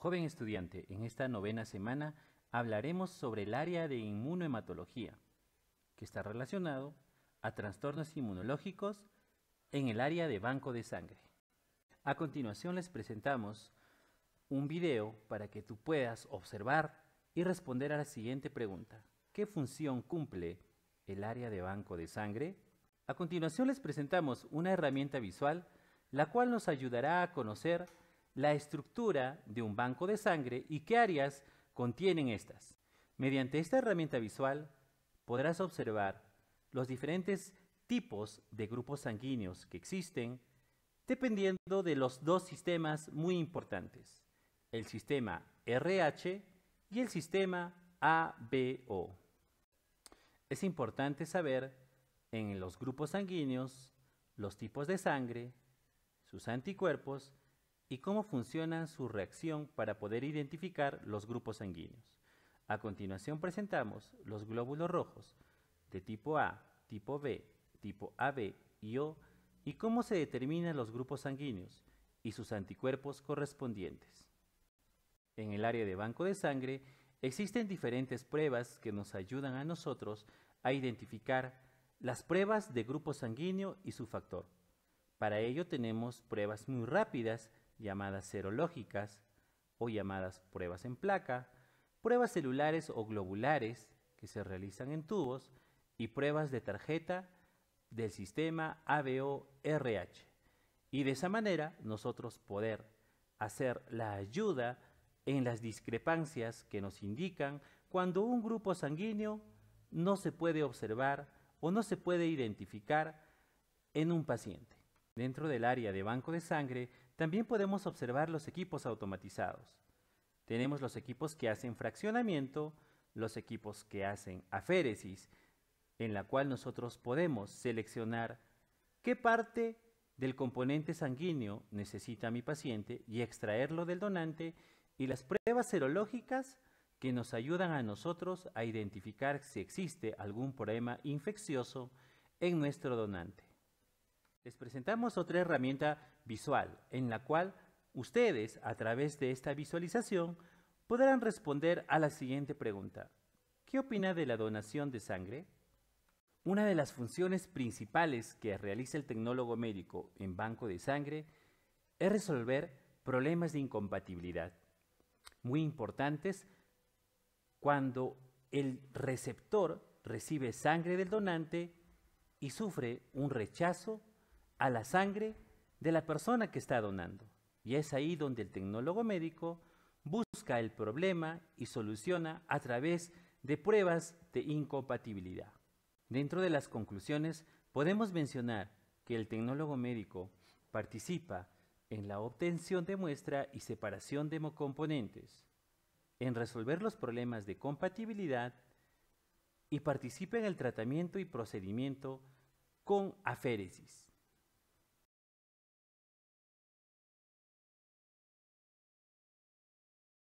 Joven estudiante, en esta novena semana hablaremos sobre el área de inmunohematología, que está relacionado a trastornos inmunológicos en el área de banco de sangre. A continuación les presentamos un video para que tú puedas observar y responder a la siguiente pregunta. ¿Qué función cumple el área de banco de sangre? A continuación les presentamos una herramienta visual la cual nos ayudará a conocer la estructura de un banco de sangre y qué áreas contienen estas. Mediante esta herramienta visual podrás observar los diferentes tipos de grupos sanguíneos que existen dependiendo de los dos sistemas muy importantes, el sistema RH y el sistema ABO. Es importante saber en los grupos sanguíneos los tipos de sangre, sus anticuerpos y cómo funciona su reacción para poder identificar los grupos sanguíneos. A continuación presentamos los glóbulos rojos de tipo A, tipo B, tipo AB y O y cómo se determinan los grupos sanguíneos y sus anticuerpos correspondientes. En el área de banco de sangre existen diferentes pruebas que nos ayudan a nosotros a identificar las pruebas de grupo sanguíneo y su factor. Para ello tenemos pruebas muy rápidas llamadas serológicas o llamadas pruebas en placa, pruebas celulares o globulares que se realizan en tubos y pruebas de tarjeta del sistema ABO-RH. Y de esa manera nosotros poder hacer la ayuda en las discrepancias que nos indican cuando un grupo sanguíneo no se puede observar o no se puede identificar en un paciente. Dentro del área de banco de sangre también podemos observar los equipos automatizados. Tenemos los equipos que hacen fraccionamiento, los equipos que hacen aféresis, en la cual nosotros podemos seleccionar qué parte del componente sanguíneo necesita mi paciente y extraerlo del donante y las pruebas serológicas que nos ayudan a nosotros a identificar si existe algún problema infeccioso en nuestro donante. Les presentamos otra herramienta visual en la cual ustedes, a través de esta visualización, podrán responder a la siguiente pregunta. ¿Qué opina de la donación de sangre? Una de las funciones principales que realiza el tecnólogo médico en banco de sangre es resolver problemas de incompatibilidad, muy importantes cuando el receptor recibe sangre del donante y sufre un rechazo a la sangre de la persona que está donando. Y es ahí donde el tecnólogo médico busca el problema y soluciona a través de pruebas de incompatibilidad. Dentro de las conclusiones podemos mencionar que el tecnólogo médico participa en la obtención de muestra y separación de componentes en resolver los problemas de compatibilidad y participa en el tratamiento y procedimiento con aféresis.